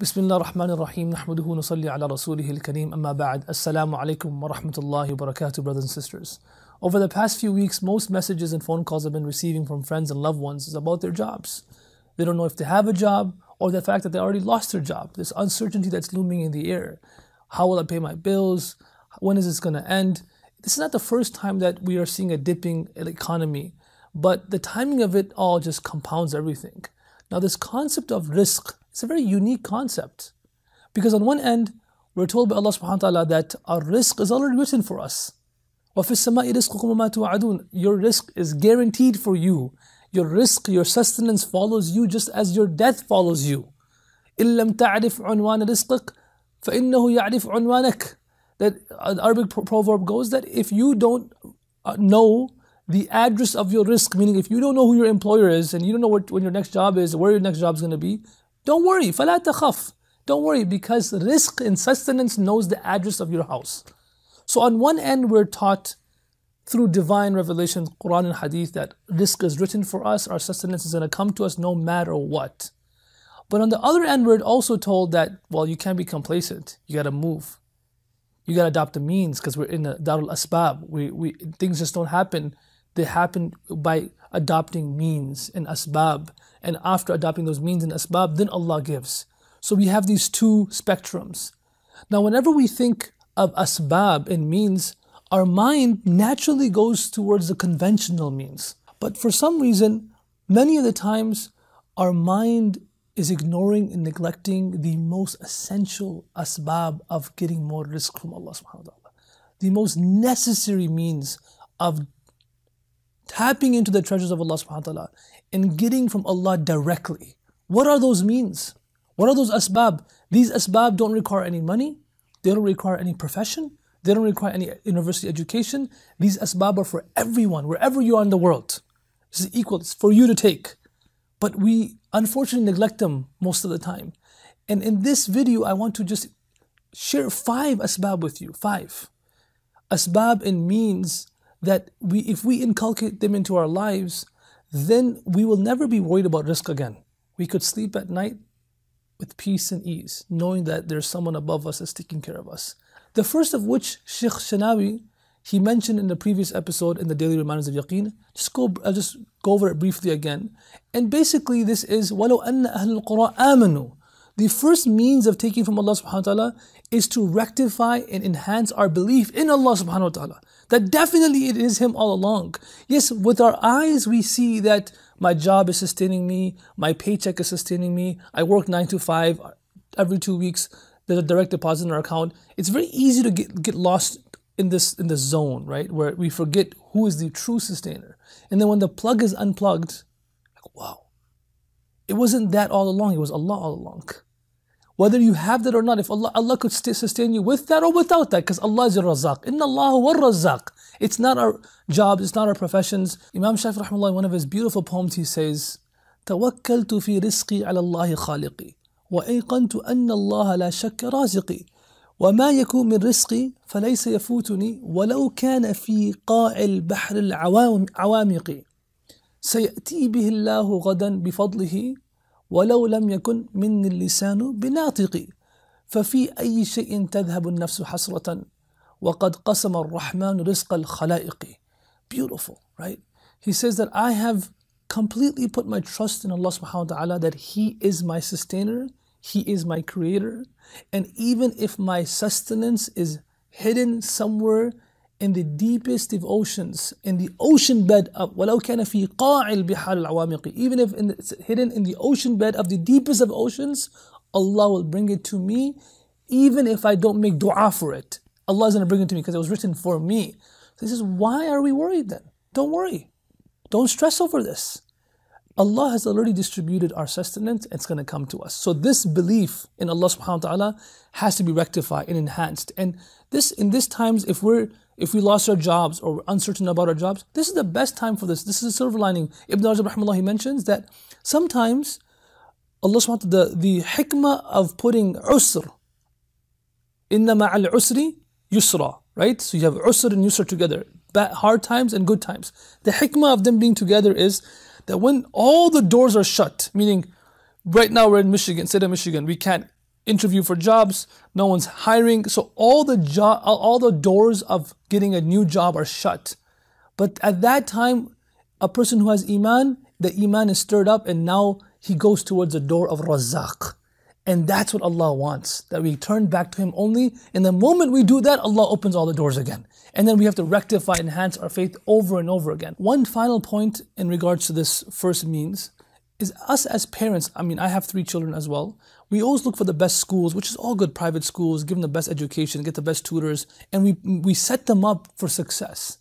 بسم الله الرحمن الرحيم نحمده ونصلي على رسوله الكريم أما بعد السلام عليكم ورحمة الله وبركاته brothers and sisters Over the past few weeks most messages and phone calls I've been receiving from friends and loved ones is about their jobs They don't know if they have a job or the fact that they already lost their job This uncertainty that's looming in the air How will I pay my bills? When is this going to end? This is not the first time that we are seeing a dipping economy but the timing of it all just compounds everything now this concept of risk it's a very unique concept. Because on one end, we're told by Allah subhanahu wa ta'ala that our risk is already written for us. Your risk is guaranteed for you. Your risk, your sustenance follows you just as your death follows you. That an uh, Arabic proverb goes that if you don't uh, know the address of your risk, meaning if you don't know who your employer is and you don't know what, when your next job is, where your next job is going to be, don't worry, فَلَا تَخَفْ Don't worry because risk and sustenance knows the address of your house. So on one end, we're taught through divine revelation, Quran and Hadith, that risk is written for us, our sustenance is going to come to us no matter what. But on the other end, we're also told that, well, you can't be complacent. You got to move. You got to adopt the means because we're in the Darul Asbab. We, we, things just don't happen. They happen by adopting means and asbab, and after adopting those means and asbab, then Allah gives. So we have these two spectrums. Now, whenever we think of asbab and means, our mind naturally goes towards the conventional means. But for some reason, many of the times, our mind is ignoring and neglecting the most essential asbab of getting more risk from Allah The most necessary means of tapping into the treasures of Allah subhanahu wa ta'ala and getting from Allah directly. What are those means? What are those asbab? These asbab don't require any money, they don't require any profession, they don't require any university education. These asbab are for everyone, wherever you are in the world. This is equal, it's for you to take. But we unfortunately neglect them most of the time. And in this video, I want to just share five asbab with you. Five. Asbab and means that we, if we inculcate them into our lives, then we will never be worried about risk again. We could sleep at night with peace and ease, knowing that there's someone above us that's taking care of us. The first of which, Sheikh Shanawi, he mentioned in the previous episode in the Daily Reminders of Yaqeen. Just go, I'll just go over it briefly again. And basically, this is وَلَوْ أَنَّ أَهْلَ الْقُرَىٰ آمَنُوا the first means of taking from Allah subhanahu wa ta'ala is to rectify and enhance our belief in Allah subhanahu wa ta'ala. That definitely it is Him all along. Yes, with our eyes we see that my job is sustaining me, my paycheck is sustaining me, I work 9 to 5 every two weeks, there's a direct deposit in our account. It's very easy to get, get lost in this in the zone, right? Where we forget who is the true sustainer. And then when the plug is unplugged, like, wow. It wasn't that all along, it was Allah all along. Whether you have that or not, if Allah, Allah could sustain you with that or without that, because Allah is your Razak. Inna Allahu wa Razak. It's not our jobs, it's not our professions. Imam Shafi, rahmullah, in one of his beautiful poems, he says, توكلت في رزقي على الله خالقي وأيقنت أن الله لا شك رازقي وما يكون من رزقي فليس يفوتني ولو كان في قاع البحر العوامق سيأتي به الله غدا بفضله ولو لم يكن مِنْ اللسان بِنَاطِقٍ ففي أي شيء تذهب النفس حسرة وقد قسم الرحمن رزق الخلائق Beautiful, right? He says that I have completely put my trust in Allah subhanahu wa ta'ala that He is my sustainer, He is my creator, and even if my sustenance is hidden somewhere in the deepest of oceans, in the ocean bed of ولو كان في قاع البحار العوامق even if in the, hidden in the ocean bed of the deepest of oceans, Allah will bring it to me even if I don't make dua for it. Allah is going to bring it to me because it was written for me. This is why are we worried then? Don't worry. Don't stress over this. Allah has already distributed our sustenance, it's going to come to us. So this belief in Allah subhanahu wa ta'ala has to be rectified and enhanced. And this in these times, if we're if we lost our jobs or we're uncertain about our jobs, this is the best time for this. This is a silver lining. Ibn Rajab he mentions that sometimes Allah subhanahu wa ta'ala, the, the hikmah of putting usr, the ma'al usri yusra, right? So you have usr and yusra together, bad, hard times and good times. The hikmah of them being together is that when all the doors are shut, meaning right now we're in Michigan, state of Michigan, we can't interview for jobs, no one's hiring, so all the job, all the doors of getting a new job are shut. But at that time, a person who has iman, the iman is stirred up, and now he goes towards the door of razak. And that's what Allah wants, that we turn back to Him only. And the moment we do that, Allah opens all the doors again. And then we have to rectify, enhance our faith over and over again. One final point in regards to this first means is us as parents, I mean, I have three children as well. We always look for the best schools, which is all good private schools, give them the best education, get the best tutors, and we, we set them up for success.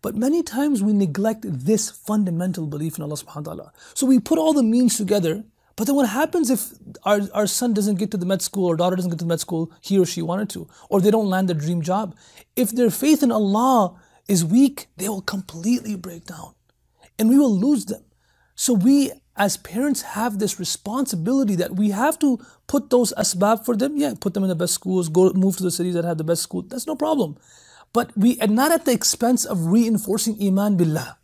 But many times we neglect this fundamental belief in Allah subhanahu wa ta'ala. So we put all the means together but then what happens if our, our son doesn't get to the med school or daughter doesn't get to the med school he or she wanted to, or they don't land their dream job? If their faith in Allah is weak, they will completely break down and we will lose them. So we as parents have this responsibility that we have to put those asbab for them. Yeah, put them in the best schools, go move to the cities that have the best school. That's no problem. But we and not at the expense of reinforcing Iman Billah.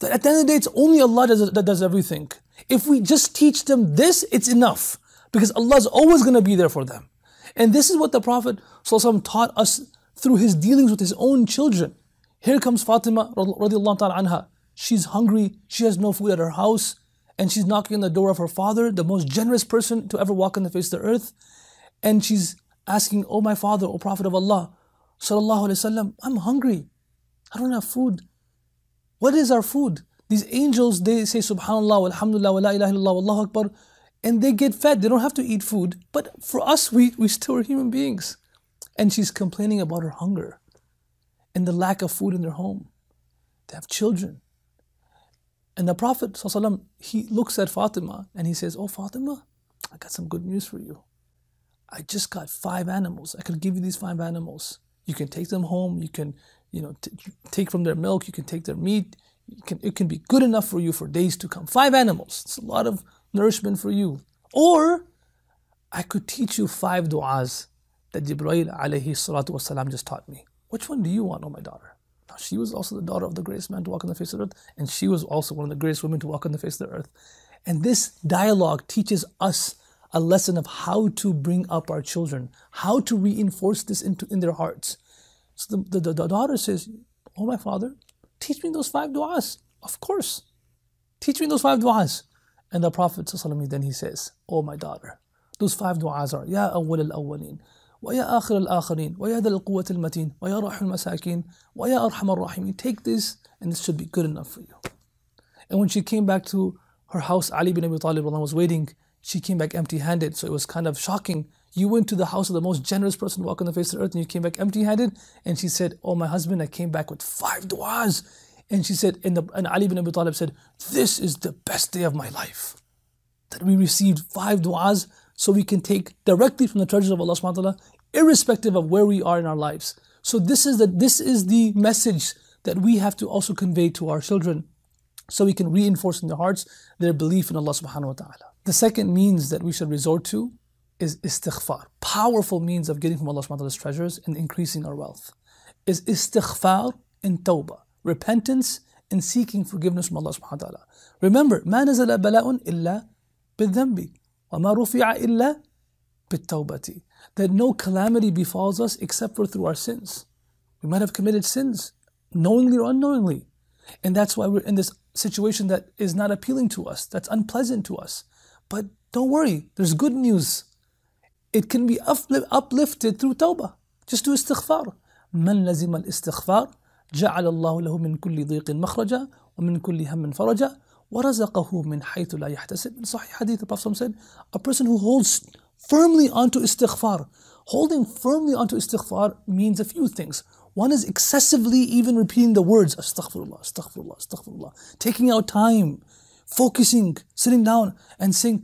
That at the end of the day, it's only Allah that does everything. If we just teach them this, it's enough because Allah is always going to be there for them. And this is what the Prophet taught us through his dealings with his own children. Here comes Fatima radiallahu ta'ala anha. She's hungry, she has no food at her house, and she's knocking on the door of her father, the most generous person to ever walk on the face of the earth. And she's asking, Oh my father, O oh Prophet of Allah, sallallahu alayhi wasallam, I'm hungry. I don't have food. What is our food? These angels, they say subhanallah, alhamdulillah wa la ilaha illallah, wallahu akbar, and they get fed. They don't have to eat food. But for us, we, we still are human beings. And she's complaining about her hunger and the lack of food in their home. They have children. And the Prophet, ﷺ, he looks at Fatima and he says, Oh, Fatima, I got some good news for you. I just got five animals. I could give you these five animals. You can take them home. You can, you know, take from their milk. You can take their meat. It can, it can be good enough for you for days to come. Five animals. It's a lot of nourishment for you. Or I could teach you five du'as that Jibreel alayhi salatu wasalam just taught me. Which one do you want, oh my daughter? Now, she was also the daughter of the greatest man to walk on the face of the earth, and she was also one of the greatest women to walk on the face of the earth. And this dialogue teaches us a lesson of how to bring up our children, how to reinforce this into in their hearts. So the, the, the daughter says, Oh, my father, Teach me those five du'as. Of course. Teach me those five du'as. And the Prophet then he says, Oh my daughter, those five du'as are Ya awwal al awwaleen, wa ya akhir al akhirin, wa ya al quwwat al mateen, wa ya rahul masakin, wa ya arham al rahimin. Take this and this should be good enough for you. And when she came back to her house, Ali bin Abi Talib was waiting. She came back empty handed, so it was kind of shocking you went to the house of the most generous person to walk on the face of the earth and you came back empty handed. And she said, Oh, my husband, I came back with five du'as. And she said, and, the, and Ali bin Abi Talib said, This is the best day of my life. That we received five du'as so we can take directly from the treasures of Allah subhanahu wa ta'ala, irrespective of where we are in our lives. So this is the this is the message that we have to also convey to our children so we can reinforce in their hearts their belief in Allah subhanahu wa ta'ala. The second means that we should resort to is istighfar. Powerful means of getting from Allah subhanahu wa ta'ala's treasures and increasing our wealth is istighfar in tawbah, repentance and seeking forgiveness from Allah subhanahu wa ta'ala. Remember, ما نزل بلاء إلا بالذنب وما رفع إلا بالتوبة. That no calamity befalls us except for through our sins. We might have committed sins, knowingly or unknowingly. And that's why we're in this situation that is not appealing to us, that's unpleasant to us. But don't worry, there's good news. It can be uplifted through tawbah. Just do istighfar. من لزم الاستغفار جعل الله له من كل ضيق مخرجا ومن كل هم فرجا ورزقه من حيث لا يحتسب. In Sahih Hadith, the Prophet said, a person who holds firmly onto istighfar. Holding firmly onto istighfar means a few things. One is excessively even repeating the words, astaghfirullah, astaghfirullah, astaghfirullah. Taking out time, focusing, sitting down and saying,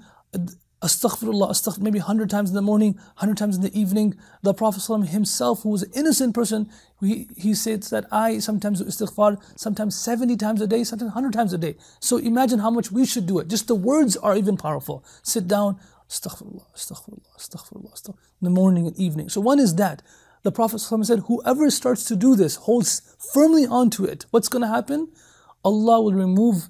Astaghfirullah, astaghfir, maybe 100 times in the morning, 100 times in the evening. The Prophet ﷺ himself, who was an innocent person, he, he says that I sometimes do istighfar, sometimes 70 times a day, sometimes 100 times a day. So imagine how much we should do it. Just the words are even powerful. Sit down, astaghfirullah, astaghfirullah, astaghfirullah, astaghfirullah in the morning and evening. So one is that. The Prophet ﷺ said, whoever starts to do this, holds firmly onto it, what's going to happen? Allah will remove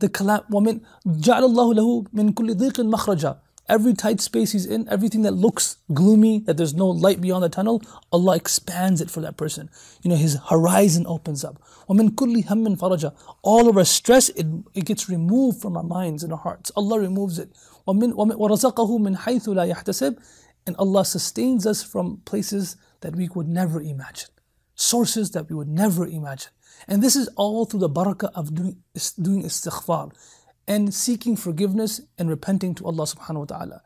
the collapse. وَمِن جَعَلَ اللَّهُ لَهُ مِن كُلِّ مَخْرَجًا Every tight space he's in, everything that looks gloomy, that there's no light beyond the tunnel, Allah expands it for that person. You know, his horizon opens up. All of our stress, it, it gets removed from our minds and our hearts. Allah removes it. And Allah sustains us from places that we would never imagine. Sources that we would never imagine. And this is all through the barakah of doing, doing istighfar and seeking forgiveness and repenting to Allah subhanahu wa ta'ala.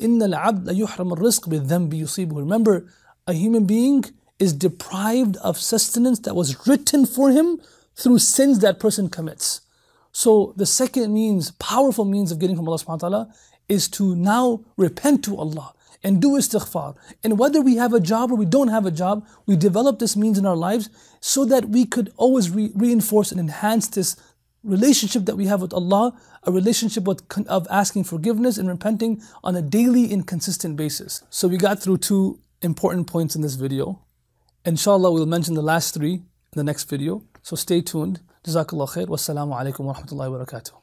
Al-Abd الْعَبْدَ al الرِّزْقِ بِالذَّنْبِ يُصِيبُهُ Remember, a human being is deprived of sustenance that was written for him through sins that person commits. So the second means, powerful means of getting from Allah subhanahu wa ta'ala is to now repent to Allah and do istighfar. And whether we have a job or we don't have a job, we develop this means in our lives so that we could always re reinforce and enhance this relationship that we have with Allah, a relationship with, of asking forgiveness and repenting on a daily and consistent basis. So we got through two important points in this video. Inshallah, we'll mention the last three in the next video. So stay tuned. Jazakallah khair. Wassalamu alaikum Warahmatullahi Wabarakatuh.